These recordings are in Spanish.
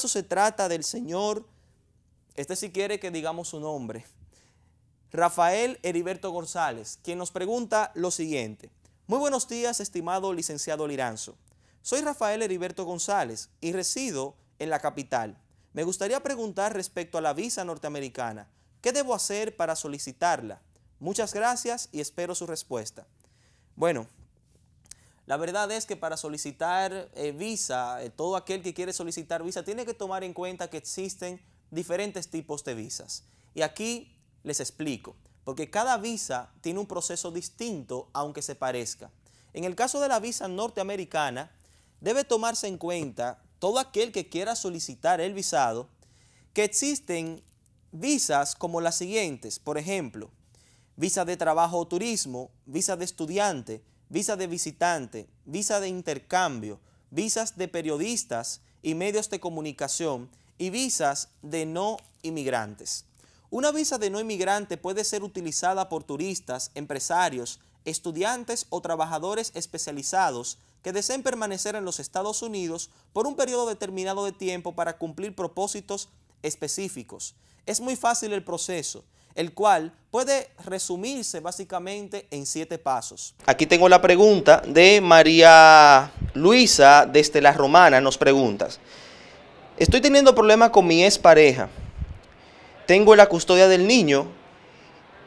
caso se trata del señor, este si quiere que digamos su nombre, Rafael Heriberto González, quien nos pregunta lo siguiente. Muy buenos días, estimado licenciado Liranzo. Soy Rafael Heriberto González y resido en la capital. Me gustaría preguntar respecto a la visa norteamericana. ¿Qué debo hacer para solicitarla? Muchas gracias y espero su respuesta. Bueno, la verdad es que para solicitar eh, visa, eh, todo aquel que quiere solicitar visa tiene que tomar en cuenta que existen diferentes tipos de visas. Y aquí les explico, porque cada visa tiene un proceso distinto, aunque se parezca. En el caso de la visa norteamericana, debe tomarse en cuenta todo aquel que quiera solicitar el visado, que existen visas como las siguientes, por ejemplo, visa de trabajo o turismo, visa de estudiante, visa de visitante, visa de intercambio, visas de periodistas y medios de comunicación y visas de no inmigrantes. Una visa de no inmigrante puede ser utilizada por turistas, empresarios, estudiantes o trabajadores especializados que deseen permanecer en los Estados Unidos por un periodo determinado de tiempo para cumplir propósitos específicos. Es muy fácil el proceso el cual puede resumirse básicamente en siete pasos. Aquí tengo la pregunta de María Luisa desde La Romana, nos preguntas, estoy teniendo problemas con mi ex pareja. tengo la custodia del niño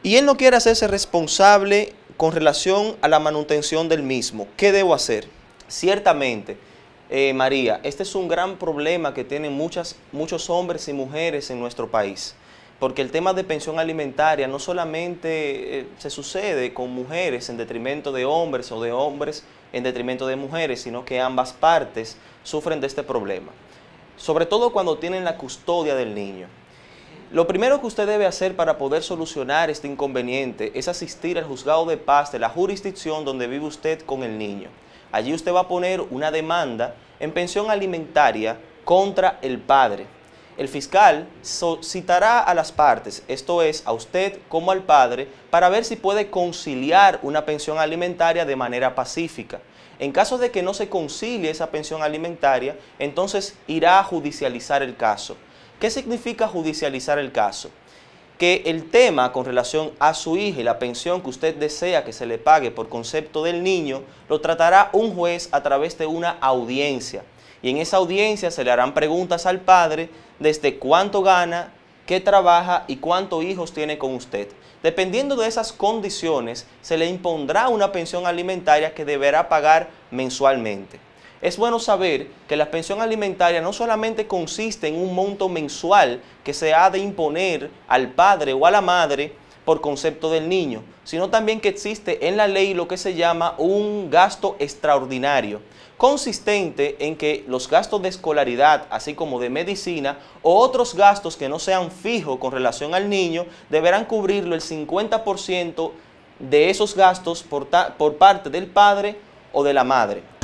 y él no quiere hacerse responsable con relación a la manutención del mismo, ¿qué debo hacer? Ciertamente, eh, María, este es un gran problema que tienen muchas, muchos hombres y mujeres en nuestro país porque el tema de pensión alimentaria no solamente eh, se sucede con mujeres en detrimento de hombres o de hombres en detrimento de mujeres, sino que ambas partes sufren de este problema, sobre todo cuando tienen la custodia del niño. Lo primero que usted debe hacer para poder solucionar este inconveniente es asistir al juzgado de paz de la jurisdicción donde vive usted con el niño. Allí usted va a poner una demanda en pensión alimentaria contra el padre el fiscal citará a las partes, esto es, a usted como al padre, para ver si puede conciliar una pensión alimentaria de manera pacífica. En caso de que no se concilie esa pensión alimentaria, entonces irá a judicializar el caso. ¿Qué significa judicializar el caso? Que el tema con relación a su hija y la pensión que usted desea que se le pague por concepto del niño, lo tratará un juez a través de una audiencia. Y en esa audiencia se le harán preguntas al padre desde cuánto gana, qué trabaja y cuántos hijos tiene con usted. Dependiendo de esas condiciones, se le impondrá una pensión alimentaria que deberá pagar mensualmente. Es bueno saber que la pensión alimentaria no solamente consiste en un monto mensual que se ha de imponer al padre o a la madre por concepto del niño, sino también que existe en la ley lo que se llama un gasto extraordinario, consistente en que los gastos de escolaridad, así como de medicina o otros gastos que no sean fijos con relación al niño, deberán cubrirlo el 50% de esos gastos por, por parte del padre o de la madre.